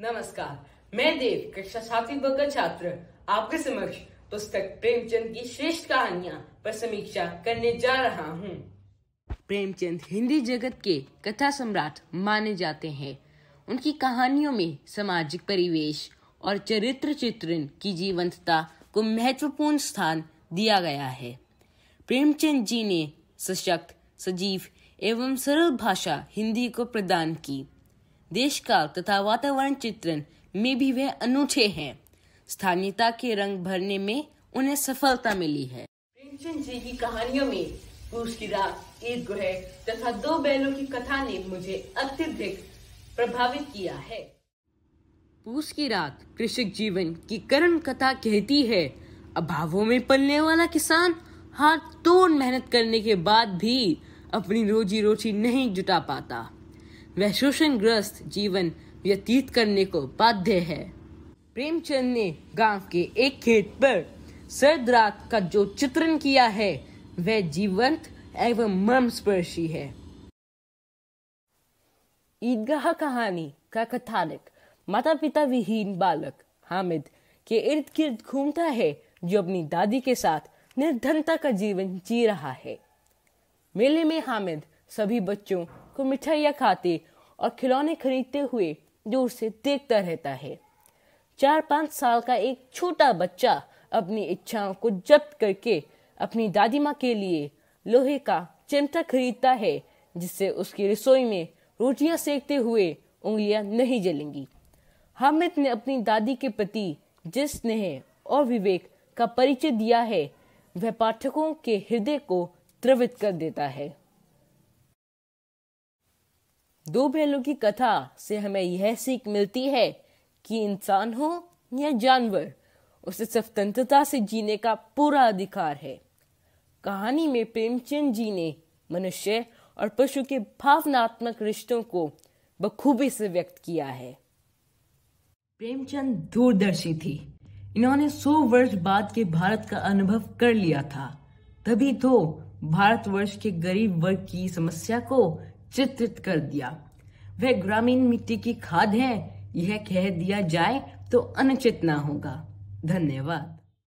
नमस्कार मैं देव कक्षा सातवीं वर्ग का छात्र आपके समक्ष पुस्तक प्रेमचंद की श्रेष्ठ कहानियाँ पर समीक्षा करने जा रहा हूँ प्रेमचंद हिंदी जगत के कथा सम्राट माने जाते हैं उनकी कहानियों में सामाजिक परिवेश और चरित्र चित्रण की जीवंतता को महत्वपूर्ण स्थान दिया गया है प्रेमचंद जी ने सशक्त सजीव एवं सरल भाषा हिंदी को प्रदान की देश काल तथा वातावरण चित्रण में भी वे अनूठे हैं स्थानीयता के रंग भरने में उन्हें सफलता मिली है प्रेमचंद जी की कहानियों में पुरुष की रात एक ग्रह तथा दो बैलों की कथा ने मुझे अत्यधिक प्रभावित किया है पूस की रात कृषक जीवन की करण कथा कहती है अभावों में पलने वाला किसान हाथ तोड़ मेहनत करने के बाद भी अपनी रोजी रोटी नहीं जुटा पाता वह ग्रस्त जीवन व्यतीत करने को बाध्य है प्रेमचंद ने गांव के एक खेत पर सर्द रात का जो चित्रण किया है वह जीवंत एवं स्पर्शी है ईदगाह कहानी का कथानक माता पिता विहीन बालक हामिद के इर्द गिर्द घूमता है जो अपनी दादी के साथ निर्धनता का जीवन जी रहा है मेले में हामिद सभी बच्चों को मिठाइयाँ खाते और खिलौने खरीदते हुए दूर से देखता रहता है चार पाँच साल का एक छोटा बच्चा अपनी इच्छाओं को जब्त करके अपनी दादी माँ के लिए लोहे का चिमटा खरीदता है जिससे उसकी रसोई में रोटियां सेकते हुए उंगलियां नहीं जलेंगी हामिद ने अपनी दादी के प्रति जिस स्नेह और विवेक का परिचय दिया है वह पाठकों के हृदय को द्रवित कर देता है दो बैलों की कथा से हमें यह सीख मिलती है कि इंसान हो या जानवर उसे स्वतंत्रता से जीने का पूरा अधिकार है कहानी में प्रेमचंद जी ने मनुष्य और पशु के भावनात्मक रिश्तों को बखूबी से व्यक्त किया है प्रेमचंद दूरदर्शी थी इन्होंने सौ वर्ष बाद के भारत का अनुभव कर लिया था तभी तो भारतवर्ष के गरीब वर्ग की समस्या को चित्रित कर दिया वह ग्रामीण मिट्टी की खाद है यह कह दिया जाए तो अनुचित ना होगा धन्यवाद